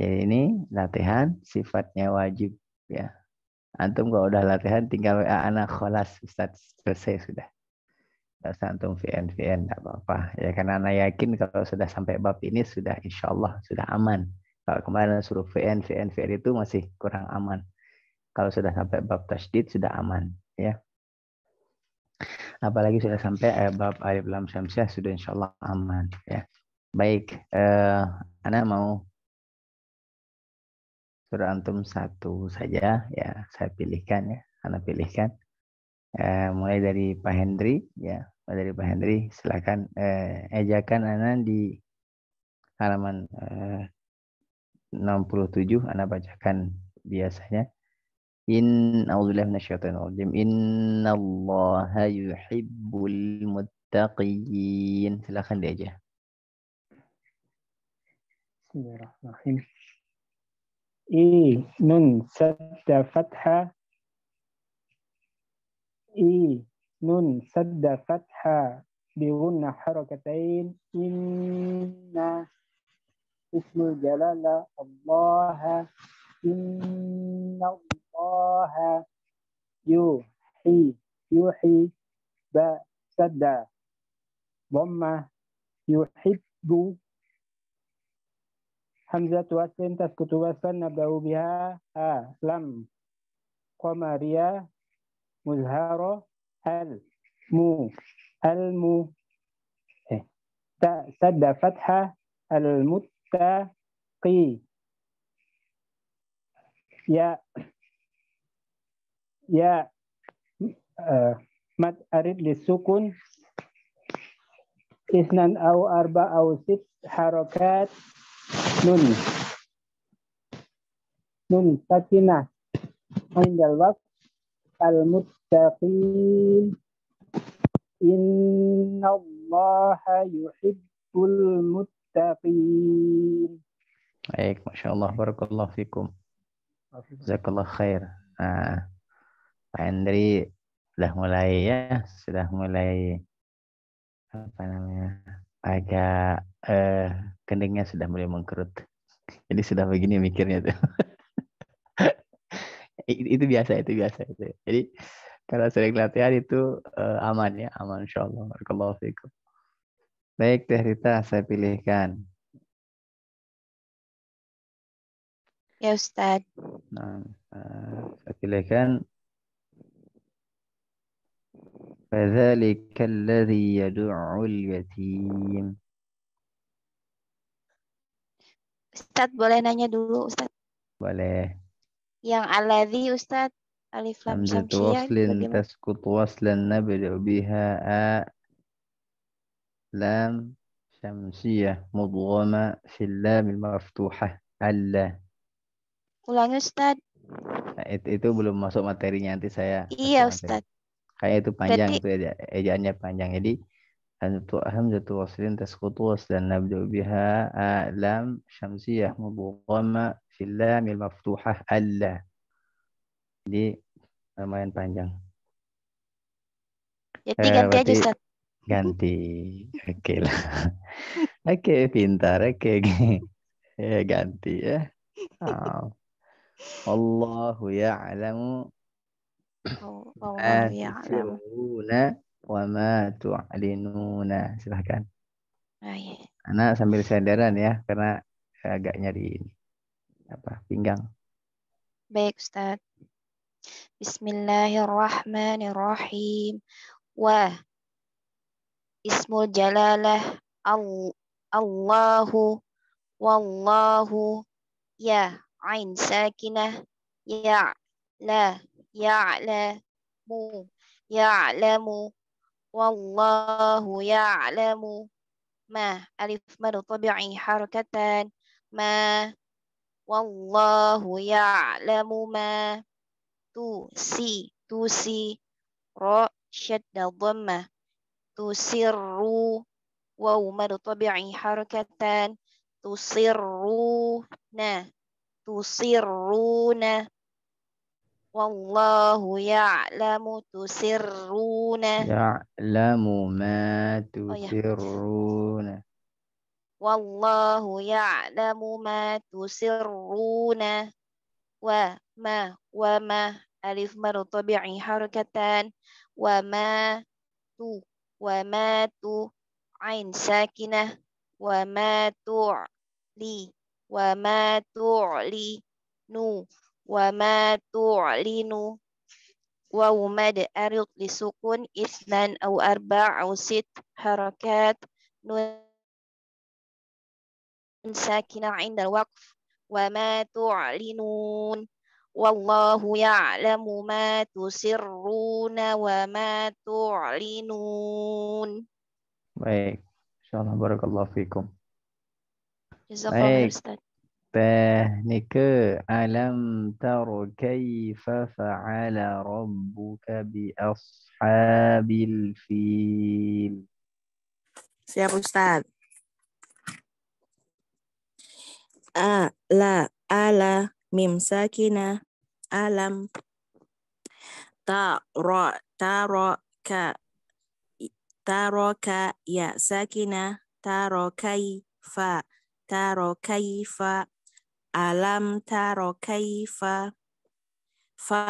jadi ini latihan sifatnya wajib ya antum kalau udah latihan tinggal anak kelas ustadz selesai sudah Dasar antum VN VN tidak apa-apa ya karena anak yakin kalau sudah sampai bab ini sudah insya Allah sudah aman. Kalau kemarin suruh VN VN VN itu masih kurang aman. Kalau sudah sampai bab tasdid sudah aman ya. Apalagi sudah sampai eh, bab alif lam syamsiah sudah insya Allah aman ya. Baik, eh, anak mau suruh antum satu saja ya saya pilihkan ya, anak pilihkan eh, mulai dari Pak Hendri ya mulai dari Pak Hendri silakan eh, ejakan Ana di halaman eh, 67 anak bacakan biasanya In a'udzubillahi minasyaitonir rajim. Innallaha yuhibbul muttaqin. Silakan aja Bismillahirrahmanirrahim. I nun sadda fathah i nun sadda fatha biwunna harakatain inna ismu jalala Allah inna Allah yuhi yuhi ba sadda bomma yuhibbu hamzah wasin tas wasan bau biha ha lam qamariya muzharo hal mu hal mu eh ta sadda fathah al muttaqi ya ya uh, mad arid lisukun isnan au arba au sit harokat nun nun sakinah عند الوقت al-muttaqin innallaha yuhibbul muttaqin baik Masya Allah Barakallahu Fikum Jazakallah khair nah, Pak Andri sudah mulai ya sudah mulai apa namanya agak eh, keningnya sudah mulai mengkerut jadi sudah begini mikirnya tuh <laughs> itu biasa itu biasa itu jadi kalau sering latihan itu uh, aman ya aman insya barakallahu baik Teh Rita saya pilihkan ya Ustaz nah, uh, saya pilihkan فذلك الذي يدعو اليتيم Ustaz boleh nanya dulu Ustaz Boleh. Yang aladhi Ustaz alif lam samsiyah. Hamzat taskut waslan nabda biha a lam syamsiyah mudghama fil lam maftuhah alla. Ulangi Ustaz. Nah, itu, itu belum masuk materinya nanti saya. Iya Ustaz. Kayak itu panjang Jadi, itu eja, ya, ejaannya panjang. Jadi hamzatu waslin tasqutu waslan nabda biha a lam syamsiyah mudghama fil lamil maftuhah alla. Jadi lumayan panjang. Jadi eh, ganti aja Ustaz. Ganti. Oke okay lah. <laughs> Oke, okay, pintar. Oke. Okay. <laughs> ya eh, ganti ya. Oh. Allahu ya'lamu Allahu ya'lamu wa ma tu'linuna. Silahkan. Oh, iya. Anak sambil senderan ya karena agak nyari ini. apa pinggang. Baik Ustaz. Bismillahirrahmanirrahim. Wa Ismul jalalah al Allahu wallahu ya ain sakinah ya la ya'lamu ya'lamu wallahu ya'lamu ma alif madu tabi'i harakatan ma Wallahu ya'lamu ma tu si tu si ra syadda dhamma tu sirru wa madu tabi'i harakatan tu tusirruna tusirruna wallahu ya'lamu tu tusirruna ya'lamu ma tusirruna oh, ya. Wallahu ya'lamu ma tusirruna wa ma wa ma alif martabi'i harakatan wa ma tu wa ma tu ain sakinah wa ma tu li wa ma tu li nu wa ma tu li nu wa mad arid li sukun isnan au arba' au sit harakat nun ساكنة عند الوقف وما تعلنون والله يعلم ما تسرون وما تعلنون baik insyaallah barakallahu fikum baik Bahnike alam taru kaifa fa'ala rabbuka bi ashabil fil Siap Ustaz a la ala mim sakina alam ta ro ta ro ka ta ro ka ya sakina ta ro kai fa ta ro kai fa alam ta ro kai fa fa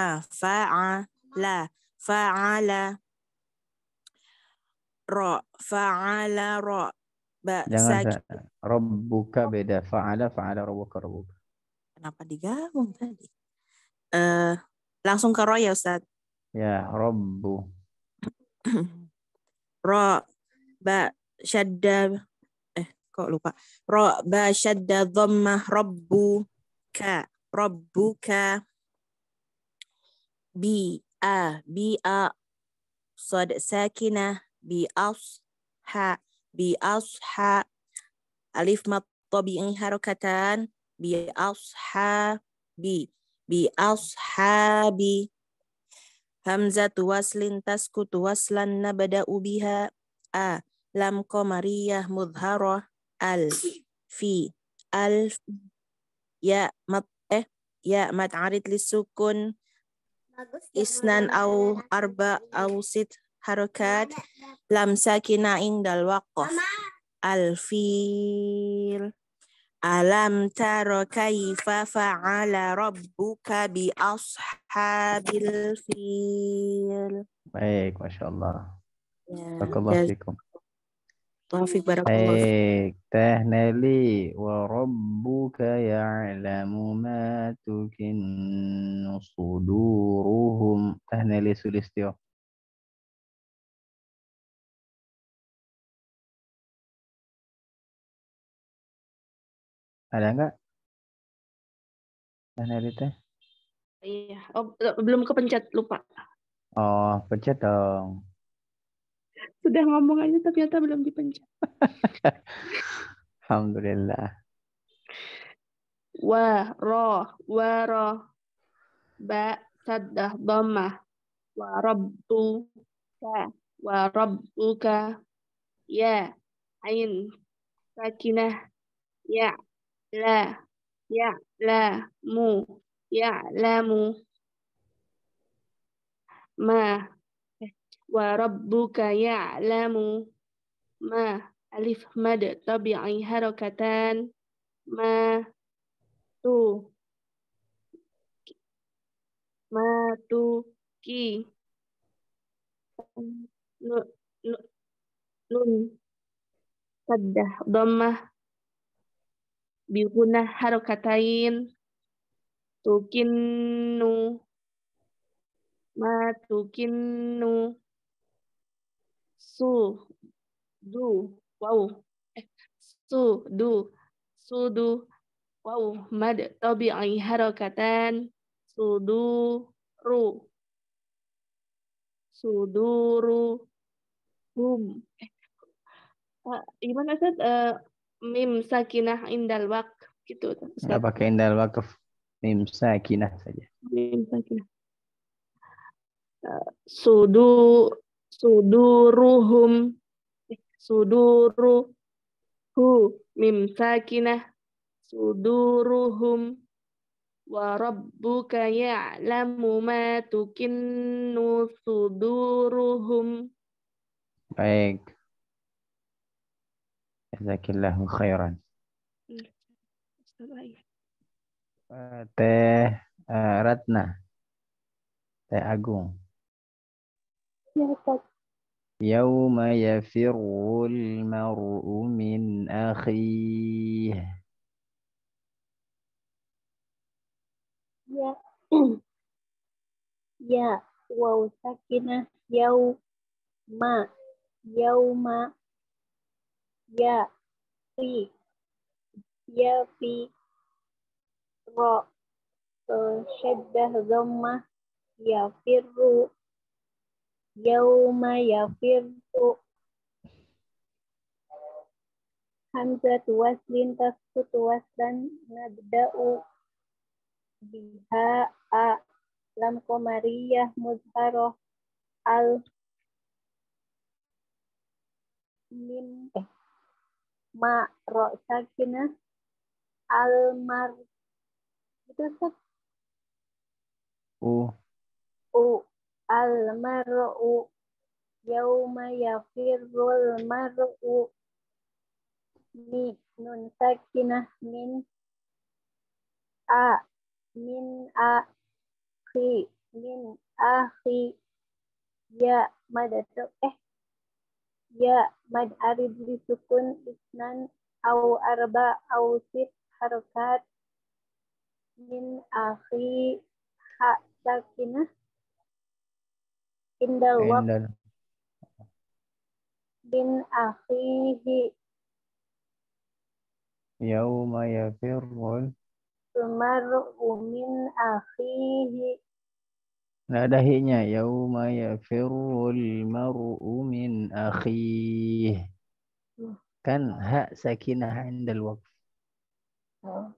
a fa a la fa ala ro fa ala ro Ba, Jangan sa, Rabbuka beda. Fa'ala fa'ala robuka, robuka. Kenapa digabung tadi? Uh, langsung ke Ro ya Ustaz. Ya, robbu. <clears throat> Ro, ba, syadda, eh kok lupa. Ro, ba, syadda, dhammah, Rabbu, ka, robbu, ka. Bi, a, bi, a, صاد ساكنة بأص bi asha alif mat tabi'i harakatan bi asha bi bi ashabi hamzatu waslin taskutu waslan nabada ubiha a lam qamariyah mudharo al fi al ya mat eh ya mat arid lisukun ya, isnan au arba au sit harokat lam sakina indal waqaf alfil alam taro kaifa fa'ala rabbuka bi ashabil fil baik masyaAllah. Allah ya, Taufik barakallahu Baik, Teh Neli wa rabbuka ya'lamu ma tukinnu suduruhum. Teh Neli Sulistyo. Ada nggak? Dan Iya. Oh, eh, belum kepencet lupa. Oh, pencet dong. Sudah ngomong aja tapi ternyata belum dipencet. <laughs> Alhamdulillah. Wa ro wa ro ba sadah dhamma wa rabbu ka wa rabbuka ya ain sakinah ya la ya la mu ya la mu ya, ma wa rabbuka ya la Mu, ma alif mad tabi'i harakatan ma tu ma tu ki nun, nun, nun. sadah dhammah biguna harokatain tukinu ma tukinu su du wow eh, su du su du wow mad tabi'i harakatan suduru suduru hum eh, ah, gimana sih eh, Uh, mim sakinah indal wak gitu. Enggak pakai indal wakaf. Mim sakinah saja. Mim sakinah. Eh, sudu suduruhum suduruhu mim sakinah suduruhum wa rabbuka ya'lamu ma tukinnu suduruhum baik جزاك الله خيرا Teh uh, Ratna, Teh Agung. Ya, Ustaz. يوم يفر المرء من أخيه يا يا واو ساكنة يوم يوم ya fi ya fi ro syaddah dhammah ya firru yauma ya firru Tuas waslin Tuas waslan nabda'u biha a lam komariyah muzharoh al mim eh ma ro sakinah almar itu sih u u almaru yauma yafirrul mar'u ni nun sakinah min a min a khi min A khi ya madatu eh ya mad arid disukun isnan aw arba aw sit harakat min akhi ha sakinah indal waqt bin akhihi yauma yafirrul mar'u min akhihi Nggak ada hi Yauma yafirul mar'u min akhih. Kan hak sakinah indal waqf. Oh.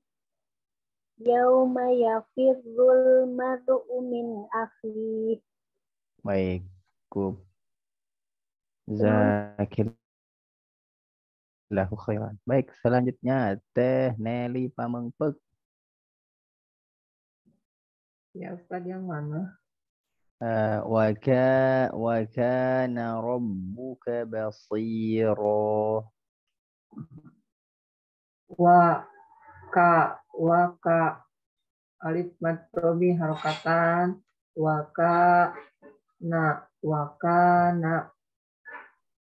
Yauma yafirul mar'u min akhih. Baik. Kup. Zakir Lahu khairan. Baik, selanjutnya Teh Neli Pamengpek. Ya, Ustaz yang mana? wa waka wakana rabbuka basira wa ka waka alif mad robi harokatan waka na waka na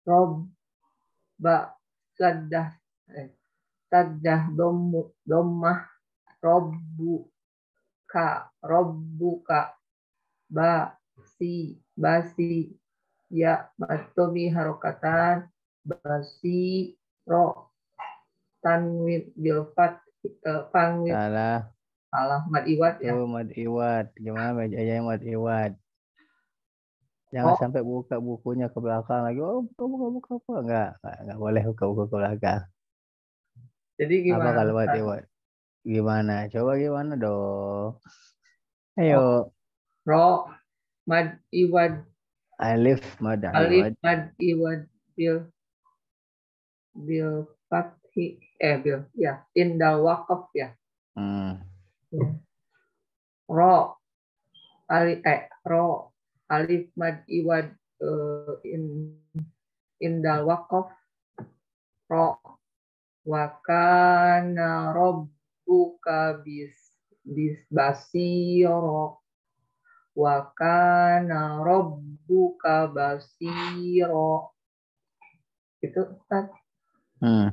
rob ba saddah eh, taddah domu dommah robbu ka robbu ka ba si basi ya matobi harokatan basi ro tanwin bilfat eh, pangwin salah salah mad iwat ya oh, mad iwat gimana yang mad iwat Jangan oh. sampai buka bukunya ke belakang lagi. Oh, buka buka buka apa? Enggak, enggak boleh buka buka ke belakang. Jadi gimana? Apa kalau mad iwat? Gimana? Coba gimana dong? Oh. Ayo. Ro mad iwad alif mad alif mad iwad bil bil fathi eh bil ya indal wakaf ya hmm. ya ro ali eh ro alif mad iwad uh, in indal wakaf ro wakana robbuka bis bis basiro wa kana rabbuka basiro itu. Ustaz. Hmm.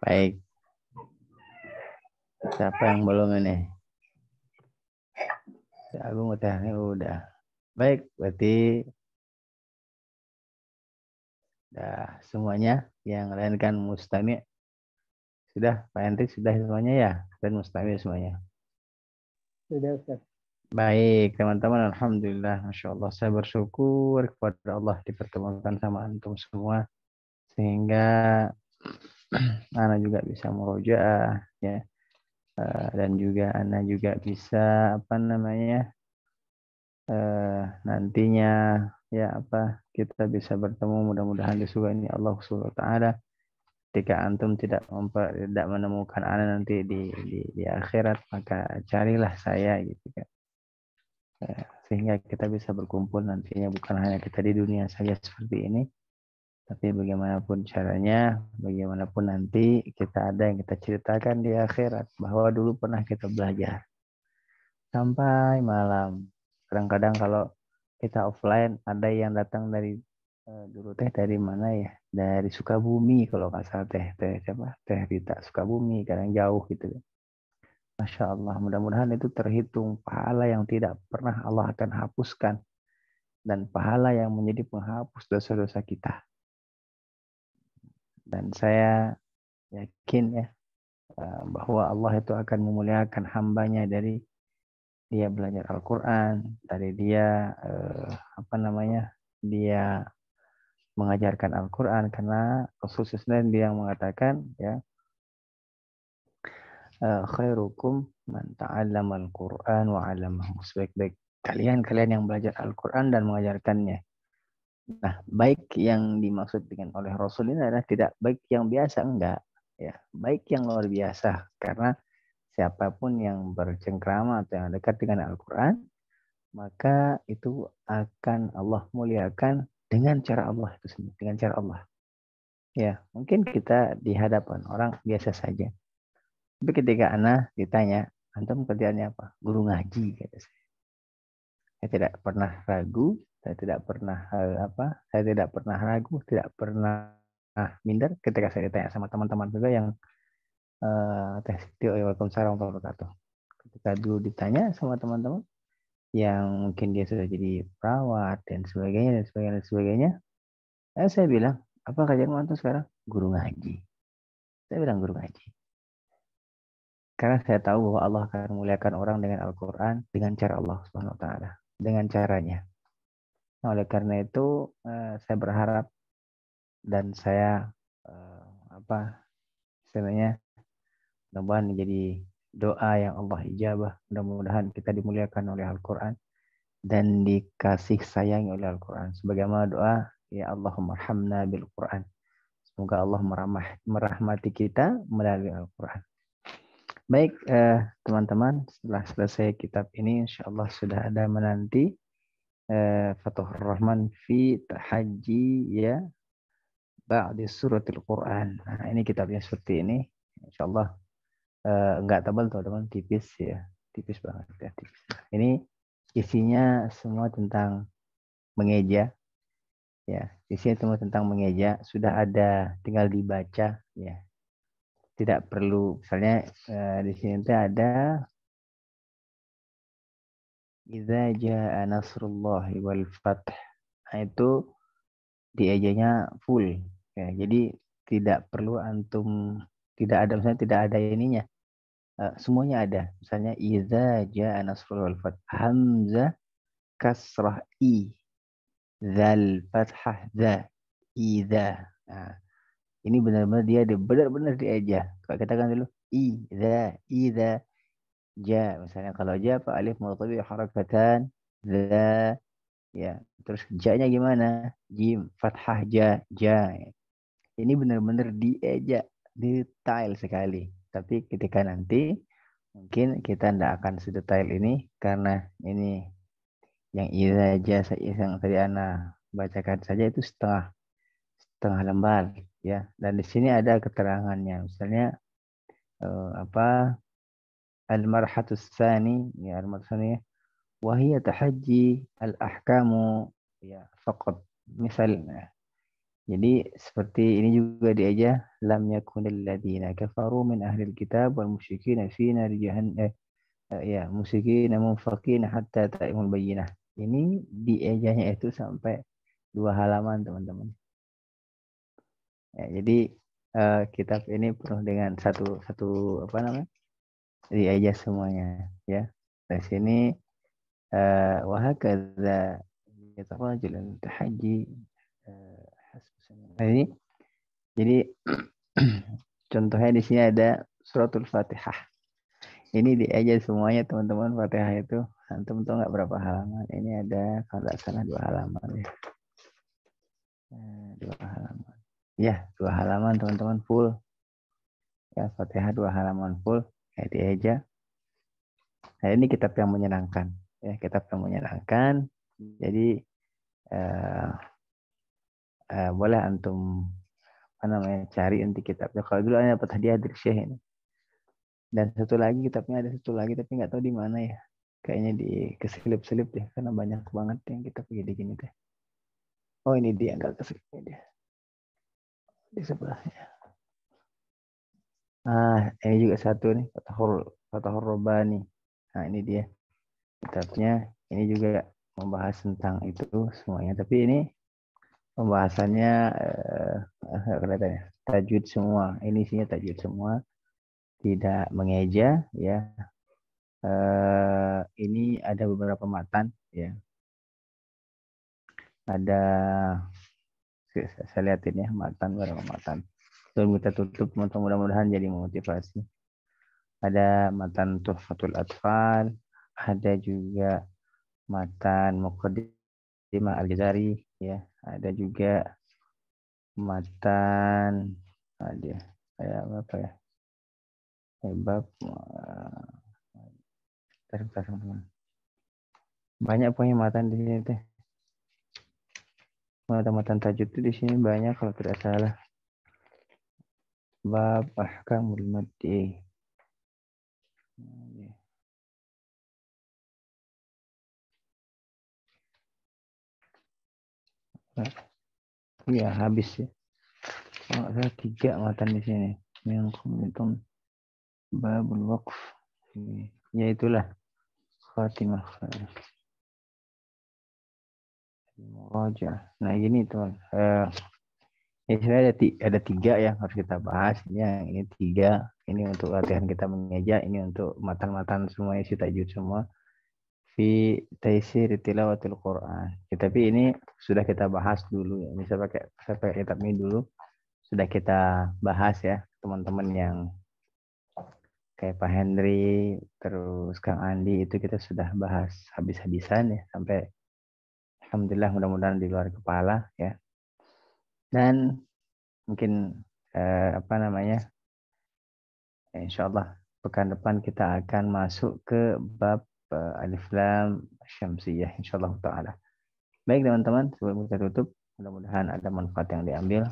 Baik. Siapa yang belum ini? Si Agung udah, ini udah. Baik, berarti Dah, semuanya yang lain kan mustami sudah Pak Hendrik sudah semuanya ya dan mustami semuanya. Sudah ya, Ustaz. Baik, teman-teman. Alhamdulillah. Masya Allah. Saya bersyukur kepada Allah dipertemukan sama antum semua. Sehingga <clears throat> Ana juga bisa merojaah ya. Eh, dan juga Ana juga bisa apa namanya eh, nantinya ya apa kita bisa bertemu mudah-mudahan ini Allah Subhanahu wa taala ketika antum tidak memper, tidak menemukan ana nanti di, di di akhirat maka carilah saya gitu kan ya, sehingga kita bisa berkumpul nantinya bukan hanya kita di dunia saja seperti ini tapi bagaimanapun caranya bagaimanapun nanti kita ada yang kita ceritakan di akhirat bahwa dulu pernah kita belajar sampai malam kadang-kadang kalau kita offline ada yang datang dari Eh, dulu teh dari mana ya dari Sukabumi kalau nggak salah teh teh siapa teh Rita Sukabumi kadang jauh gitu Masya Allah mudah-mudahan itu terhitung pahala yang tidak pernah Allah akan hapuskan dan pahala yang menjadi penghapus dosa-dosa kita dan saya yakin ya eh, bahwa Allah itu akan memuliakan hambanya dari dia belajar Al-Quran dari dia eh, apa namanya dia mengajarkan Al-Quran karena khususnya dia yang mengatakan ya eh, khairukum man ta'allam al-Qur'an wa Sebaik-baik kalian kalian yang belajar Al-Qur'an dan mengajarkannya. Nah, baik yang dimaksud dengan oleh Rasul ini adalah tidak baik yang biasa enggak, ya. Baik yang luar biasa karena siapapun yang bercengkrama atau yang dekat dengan Al-Qur'an maka itu akan Allah muliakan dengan cara Allah itu sendiri, dengan cara Allah. Ya, mungkin kita di hadapan orang biasa saja. Tapi ketika anak ditanya, antum kerjaannya apa? Guru ngaji, kata saya. Saya tidak pernah ragu, saya tidak pernah eh, apa? Saya tidak pernah ragu, tidak pernah minder ketika saya ditanya sama teman-teman juga yang eh uh, Waalaikumsalam warahmatullahi wabarakatuh. Ketika dulu ditanya sama teman-teman, yang mungkin dia sudah jadi perawat dan sebagainya dan sebagainya dan sebagainya. Eh, saya bilang, apa kerjaan mantu sekarang? Guru ngaji. Saya bilang guru ngaji. Karena saya tahu bahwa Allah akan muliakan orang dengan Al-Quran dengan cara Allah Subhanahu Taala, dengan caranya. Nah, oleh karena itu eh, saya berharap dan saya eh, apa sebenarnya, mudah-mudahan menjadi doa yang Allah ijabah. Mudah-mudahan kita dimuliakan oleh Al-Quran dan dikasih sayang oleh Al-Quran. Sebagaimana doa, Ya Allah rahamna bil Quran. Semoga Allah meramah, merahmati kita melalui Al-Quran. Baik, eh, teman-teman, eh, setelah selesai kitab ini, insya Allah sudah ada menanti eh, Fathur Rahman fi Tahaji ya Ba'di Suratil Quran. Nah, ini kitabnya seperti ini. Insya Allah uh, eh, enggak tebal tuh teman tipis ya tipis banget ya tipis ini isinya semua tentang mengeja ya isinya semua tentang mengeja sudah ada tinggal dibaca ya tidak perlu misalnya uh, di sini itu ada Iza jaa nasrullah wal fath. Nah, itu ejanya full. Ya, jadi tidak perlu antum tidak ada misalnya tidak ada ininya. Eh, semuanya ada. Misalnya idza ja nasrul wal fath. Hamzah kasrah i. zal fathah za Idza. Nah, ini benar-benar dia ada benar-benar aja Kalau kan dulu idza idza ja misalnya kalau ja apa alif mutabi harakatan za ya terus ja-nya gimana jim fathah ja ja ini benar-benar aja detail sekali tapi ketika nanti mungkin kita tidak akan sedetail ini karena ini yang ira iya saya yang tadi Ana bacakan saja itu setengah setengah lembar ya dan di sini ada keterangannya misalnya eh, apa al marhatus sani ya al marhatus ya. wahiyya tahajji al ahkamu ya faqat misalnya jadi seperti ini juga di aja lam yakunil ladina kafaru min ahli kitab wal musyrikin fi nar jahan eh, eh ya musyrikin munfaqin hatta ta'imul bayyinah. Ini di ejanya itu sampai dua halaman teman-teman. Ya, jadi eh, kitab ini penuh dengan satu satu apa namanya? Di aja semuanya ya. Di sini eh, wahakadza yatarajul tahajji ini jadi <clears throat> contohnya di sini ada suratul fatihah. Ini di aja semuanya teman-teman fatihah itu antum tuh nggak berapa halaman. Ini ada kalau nggak salah dua halaman ya. Eh, dua halaman. Ya, dua halaman teman-teman full. Ya, fatihah dua halaman full. Ya, di aja. Nah, ini kitab yang menyenangkan. Ya, kitab yang menyenangkan. Jadi eh, uh, boleh antum apa namanya cari nanti kitabnya. Kalau dulu hanya dapat hadiah dari Syekh ini. Dan satu lagi kitabnya ada satu lagi tapi nggak tahu di mana ya. Kayaknya di keselip-selip deh karena banyak banget yang kita pergi gini deh. Oh ini dia nggak keselip ini dia. Di sebelahnya. Ah, ini juga satu nih, Fatahur, Fatahur Robani. Nah, ini dia kitabnya. Ini juga membahas tentang itu semuanya. Tapi ini pembahasannya eh, kelihatannya tajud semua. Ini isinya tajwid semua. Tidak mengeja ya. Eh, ini ada beberapa matan ya. Ada saya lihatin ya matan berapa matan. Sebelum kita tutup mudah-mudahan jadi motivasi. Ada matan Tuhfatul Atfal, ada juga matan Muqaddimah Al-Jazari, ya ada juga matan ada kayak apa ya sebab eh, teman banyak punya matan di sini teh mata matan tajud itu di sini banyak kalau tidak salah bab ahkamul mati Iya habis ya kalau saya tiga matan di sini yang kemudian babul waqf ya itulah khatimah muraja nah ini tuan eh, ya sebenarnya ada, ada tiga ya yang harus kita bahas ya ini tiga ini untuk latihan kita mengeja ini untuk matan-matan semuanya si tajwid semua fi taisir tilawatil Quran. Ya, tapi ini sudah kita bahas dulu ya. Bisa pakai saya pakai kitab ini dulu. Sudah kita bahas ya teman-teman yang kayak Pak Henry, terus Kang Andi itu kita sudah bahas habis-habisan ya sampai alhamdulillah mudah-mudahan di luar kepala ya. Dan mungkin eh, apa namanya? Ya, insyaallah pekan depan kita akan masuk ke bab Alif Lam Syamsiyah insyaallah taala. Baik teman-teman, sebelum kita tutup, mudah-mudahan ada manfaat yang diambil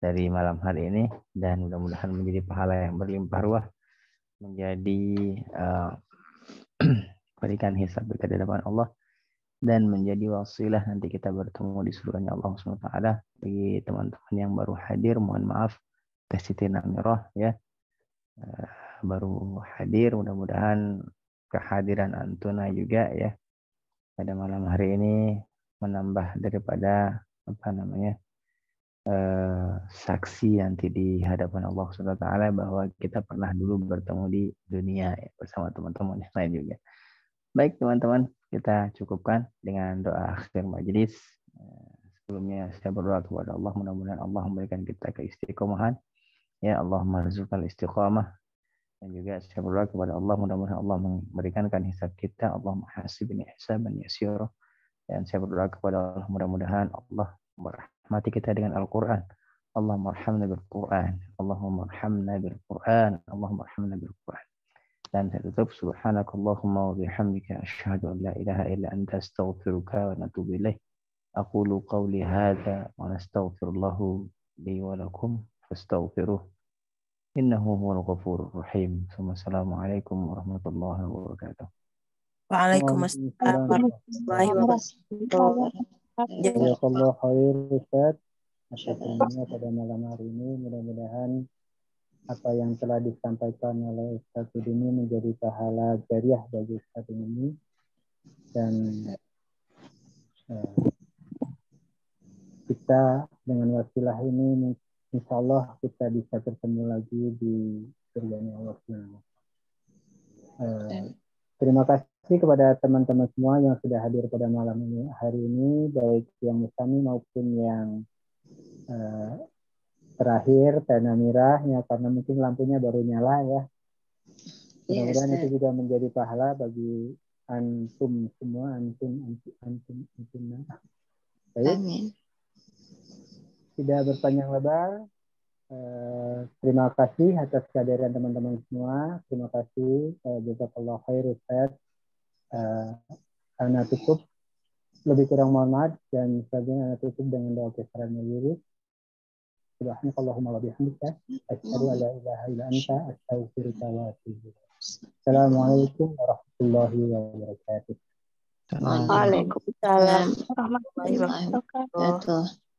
dari malam hari ini dan mudah-mudahan menjadi pahala yang berlimpah ruah menjadi uh, <clears throat> berikan hisab berkat di hadapan Allah dan menjadi wasilah nanti kita bertemu di surga Nya Allah taala. Bagi teman-teman yang baru hadir, mohon maaf tes Siti ya. Uh, baru hadir, mudah-mudahan kehadiran Antuna juga ya pada malam hari ini menambah daripada apa namanya eh, saksi nanti di hadapan Allah Subhanahu taala bahwa kita pernah dulu bertemu di dunia ya, bersama teman-teman yang lain juga. Baik teman-teman, kita cukupkan dengan doa akhir majelis. Eh, sebelumnya saya berdoa kepada Allah mudah-mudahan Allah memberikan kita keistiqomahan. Ya Allah marzukal istiqomah dan juga saya berdoa kepada Allah mudah-mudahan Allah memberikankan hisab kita Allah hasibni hisaban yasira dan saya berdoa kepada Allah mudah-mudahan Allah merahmati kita dengan Al-Qur'an Allah marhamna bil Qur'an Allah arhamna bil Qur'an Allah arhamna bil Qur'an dan saya tutup subhanakallahumma wa bihamdika asyhadu an la ilaha illa anta astaghfiruka wa atubu ilaik aqulu qawli hadha wa astaghfirullahu li wa lakum fastaghfiruh Innahu huwal ghafurur rahim. Assalamualaikum warahmatullahi wabarakatuh. Waalaikumsalam warahmatullahi wabarakatuh. pada malam hari ini mudah-mudahan apa yang telah disampaikan oleh Ustaz ini menjadi pahala jariah bagi Ustaz ini dan eh, kita dengan wasilah ini insya Allah kita bisa bertemu lagi di surganya Allah eh, terima kasih kepada teman-teman semua yang sudah hadir pada malam ini hari ini baik yang Musami maupun yang eh, terakhir tena mirahnya karena mungkin lampunya baru nyala ya iya, mudah-mudahan itu juga menjadi pahala bagi antum semua antum antum antum, antum. Ya. Amin tidak berpanjang lebar. Uh, terima kasih atas kehadiran teman-teman semua. Terima kasih. Uh, Jazakallah khair Ustaz. karena eh, cukup. Lebih kurang mohon maaf. Dan selanjutnya cukup dengan doa kesaran diri. Subhanakallahumma wa bihamdika. Asyhadu ilaha illa anta astaghfiruka wa atubu Assalamualaikum warahmatullahi wabarakatuh. Waalaikumsalam warahmatullahi wabarakatuh.